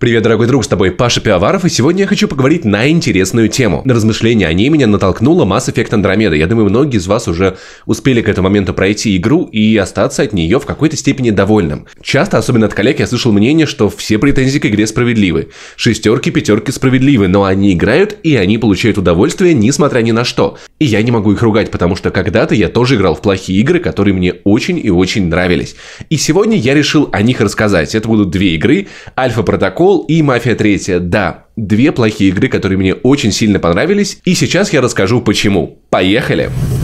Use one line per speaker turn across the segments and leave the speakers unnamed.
Привет, дорогой друг, с тобой Паша Пиаваров, и сегодня я хочу поговорить на интересную тему. На размышления о ней меня натолкнула Mass Effect Andromeda. Я думаю, многие из вас уже успели к этому моменту пройти игру и остаться от нее в какой-то степени довольным. Часто, особенно от коллег, я слышал мнение, что все претензии к игре справедливы. Шестерки, пятерки справедливы, но они играют, и они получают удовольствие, несмотря ни на что. И я не могу их ругать, потому что когда-то я тоже играл в плохие игры, которые мне очень и очень нравились. И сегодня я решил о них рассказать. Это будут две игры, Альфа Протокол Control и Mafia 3. Да, две плохие игры, которые мне очень сильно понравились, и сейчас я расскажу почему. Поехали! Поехали!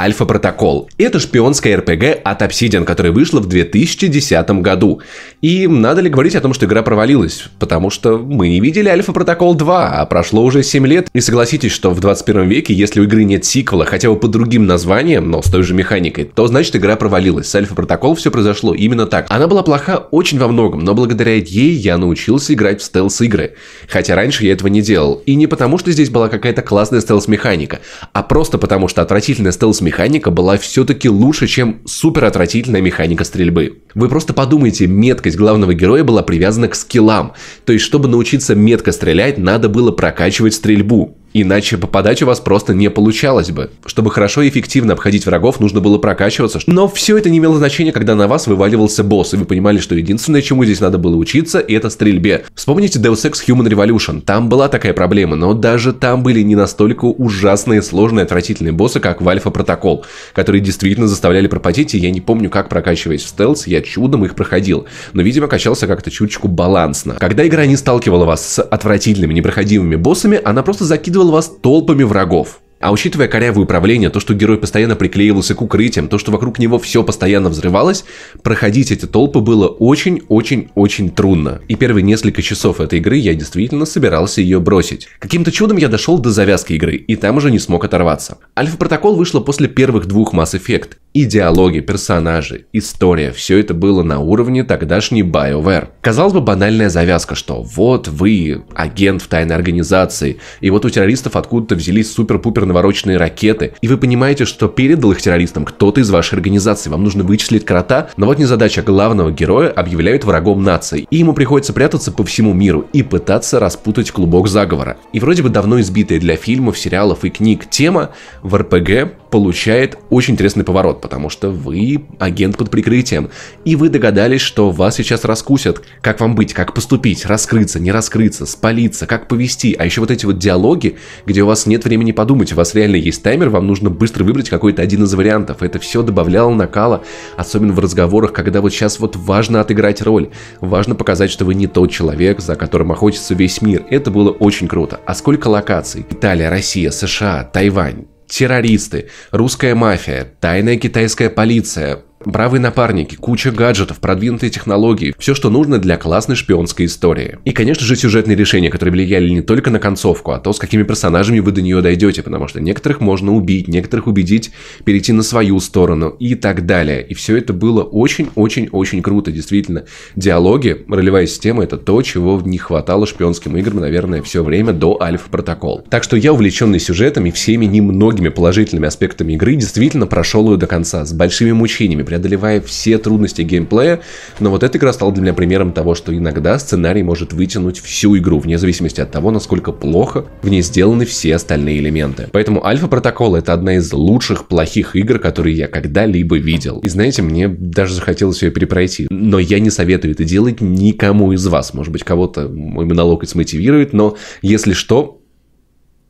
Альфа-протокол. Это шпионская РПГ от Obsidian, которая вышла в 2010 году. И надо ли говорить о том, что игра провалилась? Потому что мы не видели Альфа-протокол 2, а прошло уже 7 лет. И согласитесь, что в 21 веке, если у игры нет сиквела, хотя бы по другим названиям, но с той же механикой, то значит игра провалилась. С Alpha Protocol все произошло именно так. Она была плоха очень во многом, но благодаря ей я научился играть в стелс-игры. Хотя раньше я этого не делал. И не потому, что здесь была какая-то классная стелс-механика, а просто потому, что отвратительная стелс-механика механика была все-таки лучше, чем супер отвратительная механика стрельбы. Вы просто подумайте, меткость главного героя была привязана к скиллам. То есть, чтобы научиться метко стрелять, надо было прокачивать стрельбу. Иначе попадать у вас просто не получалось бы. Чтобы хорошо и эффективно обходить врагов, нужно было прокачиваться. Но все это не имело значения, когда на вас вываливался босс, и вы понимали, что единственное, чему здесь надо было учиться, это стрельбе. Вспомните Deus Ex Human Revolution. Там была такая проблема, но даже там были не настолько ужасные, сложные, отвратительные боссы, как в Альфа Протокол, которые действительно заставляли пропотеть, и я не помню, как прокачиваясь в стелс, я чудом их проходил. Но, видимо, качался как-то чуточку балансно. Когда игра не сталкивала вас с отвратительными, непроходимыми боссами, она просто закидывала закидывал вас толпами врагов. А учитывая корявое управление, то, что герой постоянно приклеивался к укрытиям, то, что вокруг него все постоянно взрывалось, проходить эти толпы было очень-очень-очень трудно. И первые несколько часов этой игры я действительно собирался ее бросить. Каким-то чудом я дошел до завязки игры, и там уже не смог оторваться. Альфа-протокол вышла после первых двух Mass Effect, и диалоги, персонажи, история – все это было на уровне тогдашней BioWare. Казалось бы, банальная завязка, что вот вы агент в тайной организации, и вот у террористов откуда-то взялись супер-пупер навороченные ракеты, и вы понимаете, что передал их террористам кто-то из вашей организации, вам нужно вычислить крота, но вот незадача а главного героя объявляют врагом нации, и ему приходится прятаться по всему миру и пытаться распутать клубок заговора. И вроде бы давно избитая для фильмов, сериалов и книг тема в РПГ получает очень интересный поворот, потому что вы агент под прикрытием, и вы догадались, что вас сейчас раскусят, как вам быть, как поступить, раскрыться, не раскрыться, спалиться, как повести, а еще вот эти вот диалоги, где у вас нет времени подумать, у вас реально есть таймер, вам нужно быстро выбрать какой-то один из вариантов, это все добавляло накала, особенно в разговорах, когда вот сейчас вот важно отыграть роль, важно показать, что вы не тот человек, за которым охотится весь мир, это было очень круто, а сколько локаций, Италия, Россия, США, Тайвань, террористы, русская мафия, тайная китайская полиция, Бравые напарники, куча гаджетов, продвинутые технологии, все, что нужно для классной шпионской истории. И, конечно же, сюжетные решения, которые влияли не только на концовку, а то, с какими персонажами вы до нее дойдете, потому что некоторых можно убить, некоторых убедить перейти на свою сторону и так далее. И все это было очень-очень-очень круто, действительно. Диалоги, ролевая система — это то, чего не хватало шпионским играм, наверное, все время до Альфа-Протокол. Так что я, увлеченный сюжетом и всеми немногими положительными аспектами игры, действительно прошел ее до конца, с большими мучениями, преодолевая все трудности геймплея, но вот эта игра стала для меня примером того, что иногда сценарий может вытянуть всю игру, вне зависимости от того, насколько плохо в ней сделаны все остальные элементы. Поэтому Альфа Протокол это одна из лучших плохих игр, которые я когда-либо видел. И знаете, мне даже захотелось ее перепройти. Но я не советую это делать никому из вас. Может быть, кого-то мой монолог и смотивирует, но если что,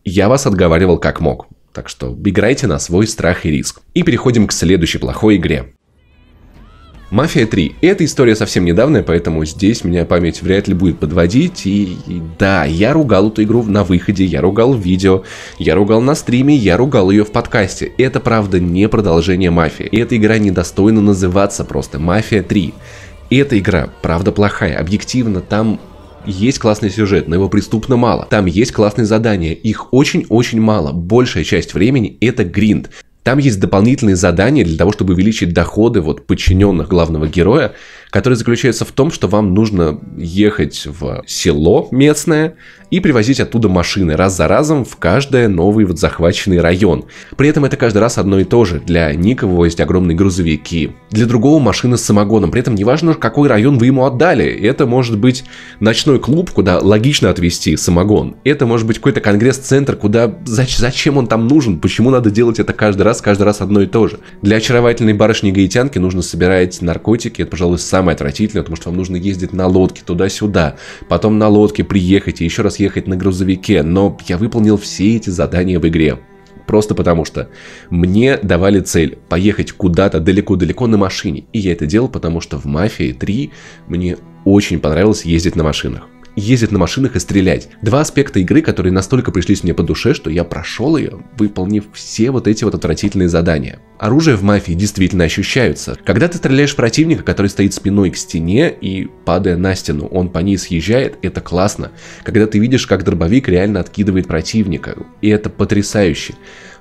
я вас отговаривал как мог. Так что играйте на свой страх и риск. И переходим к следующей плохой игре. Мафия 3. Эта история совсем недавняя, поэтому здесь меня память вряд ли будет подводить. И, да, я ругал эту игру на выходе, я ругал видео, я ругал на стриме, я ругал ее в подкасте. Это правда не продолжение мафии. Эта игра недостойна называться просто Мафия 3. Эта игра, правда, плохая. Объективно, там есть классный сюжет, но его преступно мало. Там есть классные задания, их очень-очень мало. Большая часть времени это гринд. Там есть дополнительные задания для того, чтобы увеличить доходы вот подчиненных главного героя, которые заключаются в том, что вам нужно ехать в село местное, и привозить оттуда машины раз за разом в каждый новый вот захваченный район. При этом это каждый раз одно и то же. Для Никового есть огромные грузовики, для другого машина с самогоном. При этом неважно, какой район вы ему отдали. Это может быть ночной клуб, куда логично отвезти самогон. Это может быть какой-то конгресс-центр, куда зачем он там нужен, почему надо делать это каждый раз, каждый раз одно и то же. Для очаровательной барышни-гаитянки нужно собирать наркотики, это, пожалуй, самое отвратительное, потому что вам нужно ездить на лодке туда-сюда, потом на лодке приехать и еще раз хотелось ехать на грузовике, но я выполнил все эти задания в игре. Просто потому что мне давали цель поехать куда-то далеко-далеко на машине. И я это делал, потому что в «Мафии 3» мне очень понравилось ездить на машинах ездить на машинах и стрелять. Два аспекта игры, которые настолько пришлись мне по душе, что я прошел ее, выполнив все вот эти вот отвратительные задания. Оружие в мафии действительно ощущаются. Когда ты стреляешь в противника, который стоит спиной к стене и падая на стену, он по ней съезжает, это классно. Когда ты видишь, как дробовик реально откидывает противника, и это потрясающе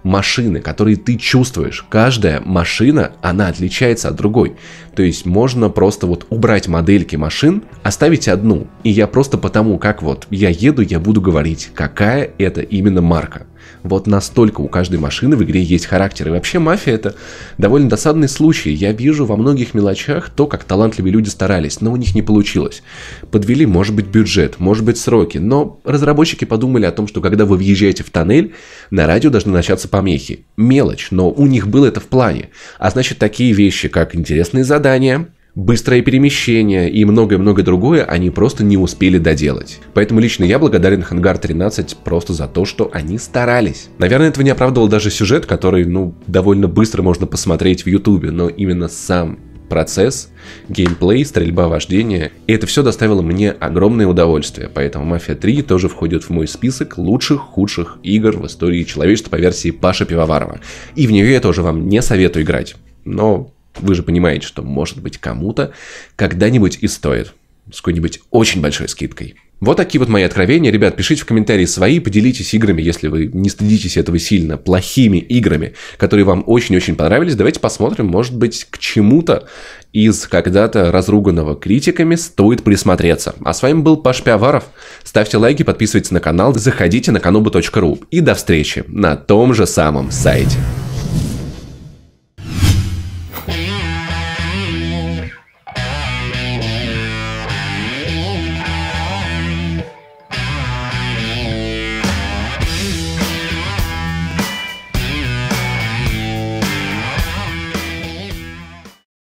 машины, которые ты чувствуешь. Каждая машина, она отличается от другой. То есть можно просто вот убрать модельки машин, оставить одну. И я просто потому, как вот я еду, я буду говорить, какая это именно марка. Вот настолько у каждой машины в игре есть характер. И вообще мафия это довольно досадный случай. Я вижу во многих мелочах то, как талантливые люди старались, но у них не получилось. Подвели, может быть, бюджет, может быть, сроки, но разработчики подумали о том, что когда вы въезжаете в тоннель, на радио должны начаться помехи. Мелочь, но у них было это в плане. А значит, такие вещи, как интересные задания, быстрое перемещение и многое-многое другое они просто не успели доделать. Поэтому лично я благодарен Хангар 13 просто за то, что они старались. Наверное, этого не оправдывал даже сюжет, который, ну, довольно быстро можно посмотреть в Ютубе, но именно сам процесс, геймплей, стрельба, вождение. И это все доставило мне огромное удовольствие, поэтому «Мафия 3» тоже входит в мой список лучших, худших игр в истории человечества по версии Паша Пивоварова. И в нее я тоже вам не советую играть. Но вы же понимаете, что, может быть, кому-то когда-нибудь и стоит. С какой-нибудь очень большой скидкой. Вот такие вот мои откровения. Ребят, пишите в комментарии свои, поделитесь играми, если вы не стыдитесь этого сильно, плохими играми, которые вам очень-очень понравились. Давайте посмотрим, может быть, к чему-то из когда-то разруганного критиками стоит присмотреться. А с вами был Паш Пиаваров. Ставьте лайки, подписывайтесь на канал, заходите на kanobu.ru. И до встречи на том же самом сайте.